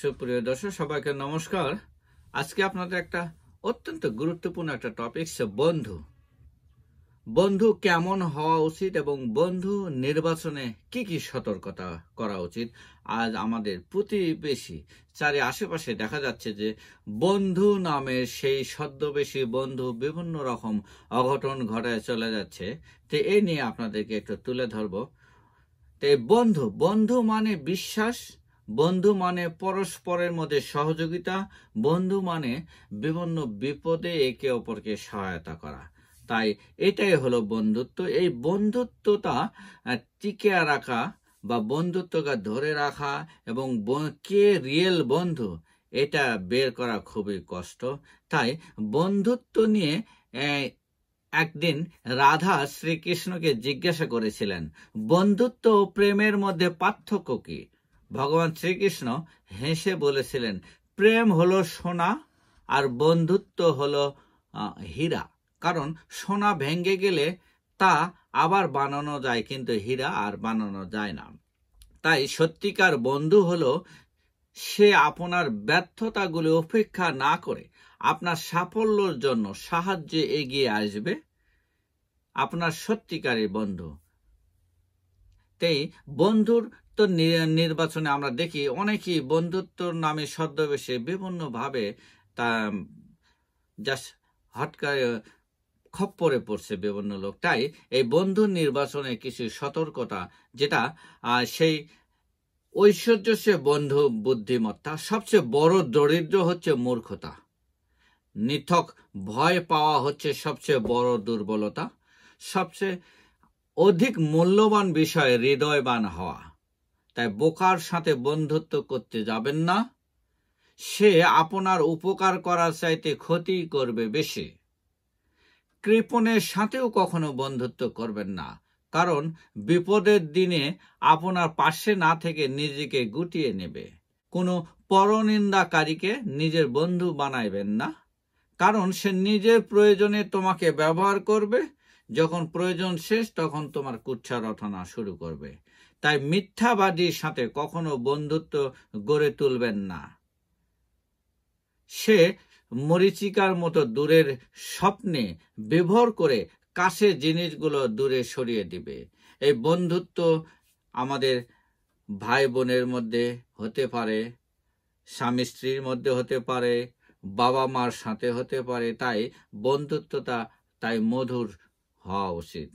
সুপ্রিয় দর্শক সবাইকে নমস্কার আজকে আপনাদের একটা অত্যন্ত গুরুত্বপূর্ণ একটা টপিকস বন্ধু বন্ধু কেমন হওয়া উচিত এবং বন্ধু নির্বাচনে কি কি সতর্কতা করা উচিত আজ আমাদের প্রতিবেশী চারি আশেপাশে দেখা যাচ্ছে যে বন্ধু নামের সেই সদ্যবেশী বন্ধু বিভিন্ন রকম অঘটন ঘটায় চলে যাচ্ছে তো এ নিয়ে আপনাদেরকে একটু তুলে ধরব তে বন্ধু বন্ধু মানে বিশ্বাস বন্ধু মানে পরস্পরের মধ্যে সহযোগিতা বন্ধু মানে বিভিন্ন বিপদে একে অপরকে সহায়তা করা তাই এটাই হলো বন্ধুত্ব এই বন্ধুত্বটা টিকে রাখা বা বন্ধুত্বকে ধরে রাখা এবং কে রিয়েল বন্ধু এটা বের করা খুবই কষ্ট তাই বন্ধুত্ব নিয়ে একদিন রাধা শ্রীকৃষ্ণকে জিজ্ঞাসা করেছিলেন বন্ধুত্ব ও প্রেমের মধ্যে পার্থক্য কী ভগবান শ্রীকৃষ্ণ হেসে বলেছিলেন প্রেম হলো সোনা আর বন্ধুত্ব হলো হীরা কারণ সোনা ভেঙে গেলে তা আবার বানানো যায় কিন্তু হীরা আর বানানো যায় না তাই সত্যিকার বন্ধু হলো সে আপনার ব্যর্থতাগুলি উপেক্ষা না করে আপনার সাফল্যর জন্য সাহায্যে এগিয়ে আসবে আপনার সত্যিকারের বন্ধু তাই বন্ধুর তো নির্বাচনে আমরা দেখি অনেকেই বন্ধুত্বর নামে ছদ্মবেশে বিভিন্নভাবে তা যাস হটকারে খপ্পরে পড়ছে বিভিন্ন লোক তাই এই বন্ধু নির্বাচনে কিছু সতর্কতা যেটা সেই ঐশ্বর্য সে বন্ধু বুদ্ধিমত্তা সবচেয়ে বড় দরিদ্র হচ্ছে মূর্খতা নিথক ভয় পাওয়া হচ্ছে সবচেয়ে বড় দুর্বলতা সবচেয়ে অধিক মূল্যবান বিষয়ে হৃদয়বান হওয়া তাই বোকার সাথে বন্ধুত্ব করতে যাবেন না সে আপনার উপকার করার চাইতে ক্ষতি করবে বেশি কৃপণের সাথেও কখনো বন্ধুত্ব করবেন না কারণ বিপদের দিনে আপনার পাশে না থেকে নিজেকে গুটিয়ে নেবে কোনো পরনিন্দাকারীকে নিজের বন্ধু বানাইবেন না কারণ সে নিজের প্রয়োজনে তোমাকে ব্যবহার করবে যখন প্রয়োজন শেষ তখন তোমার কুচ্ছা রটনা শুরু করবে তাই মিথ্যাবাদীর সাথে কখনো বন্ধুত্ব গড়ে তুলবেন না সে মরিচিকার মতো দূরের স্বপ্নে বিভর করে কাছে জিনিসগুলো দূরে সরিয়ে দিবে এই বন্ধুত্ব আমাদের ভাই বোনের মধ্যে হতে পারে স্বামী স্ত্রীর মধ্যে হতে পারে বাবা মার সাথে হতে পারে তাই বন্ধুত্বটা তাই মধুর হওয়া উচিত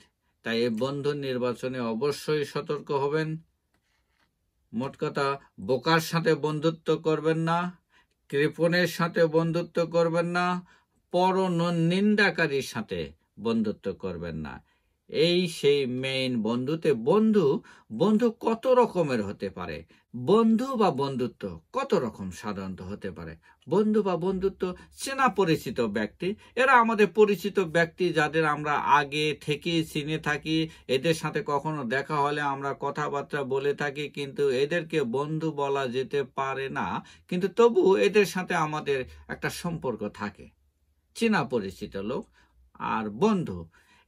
তাই এ বন্ধুর নির্বাচনে অবশ্যই সতর্ক হবেন মোট কথা বোকার সাথে বন্ধুত্ব করবেন না কৃপণের সাথে বন্ধুত্ব করবেন না পর নিন্দাকারীর সাথে বন্ধুত্ব করবেন না এই সেই মেইন বন্ধুতে বন্ধু বন্ধু কত রকমের হতে পারে বন্ধু বা বন্ধুত্ব কত রকম সাধারণত হতে পারে বন্ধু বা বন্ধুত্ব চেনা পরিচিত ব্যক্তি এরা আমাদের পরিচিত ব্যক্তি যাদের আমরা আগে থেকে চিনে থাকি এদের সাথে কখনো দেখা হলে আমরা কথাবার্তা বলে থাকি কিন্তু এদেরকে বন্ধু বলা যেতে পারে না কিন্তু তবু এদের সাথে আমাদের একটা সম্পর্ক থাকে চেনা পরিচিত লোক আর বন্ধু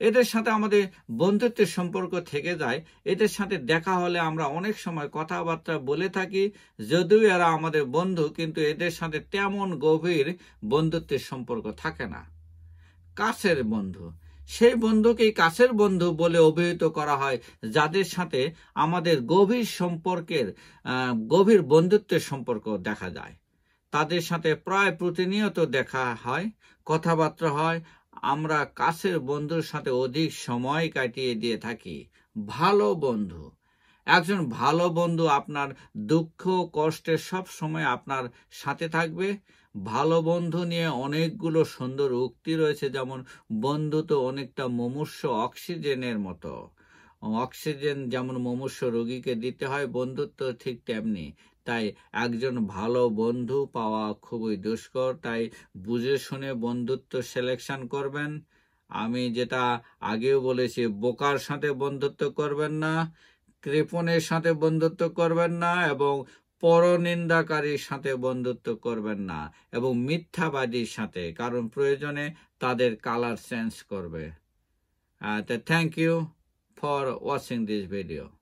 এদের সাথে আমাদের বন্ধুত্বের সম্পর্ক থেকে যায় এদের সাথে দেখা হলে আমরা অনেক সময় কথাবার্তা বলে থাকি যদিও এরা আমাদের বন্ধু কিন্তু এদের সাথে তেমন গভীর বন্ধুত্বের সম্পর্ক থাকে না কাছের বন্ধু সেই বন্ধুকেই কাছের বন্ধু বলে অভিহিত করা হয় যাদের সাথে আমাদের গভীর সম্পর্কের গভীর বন্ধুত্বের সম্পর্ক দেখা যায় তাদের সাথে প্রায় প্রতিনিয়ত দেখা হয় কথাবার্তা হয় আমরা কাছের বন্ধুর সাথে অধিক সময় কাটিয়ে দিয়ে থাকি ভালো বন্ধু একজন ভালো বন্ধু আপনার দুঃখ কষ্টে সব সময় আপনার সাথে থাকবে ভালো বন্ধু নিয়ে অনেকগুলো সুন্দর উক্তি রয়েছে যেমন বন্ধু তো অনেকটা মমুষ্য অক্সিজেনের মতো অক্সিজেন যেমন মমুষ্য রোগীকে দিতে হয় বন্ধুত্ব ঠিক তেমনি তাই একজন ভালো বন্ধু পাওয়া খুবই দুষ্কর তাই বুঝে শুনে বন্ধুত্ব সিলেকশন করবেন আমি যেটা আগেও বলেছি বোকার সাথে বন্ধুত্ব করবেন না কৃপণের সাথে বন্ধুত্ব করবেন না এবং পরনিন্দাকারীর সাথে বন্ধুত্ব করবেন না এবং মিথ্যাবাদীর সাথে কারণ প্রয়োজনে তাদের কালার চেঞ্জ করবে thank you for watching this video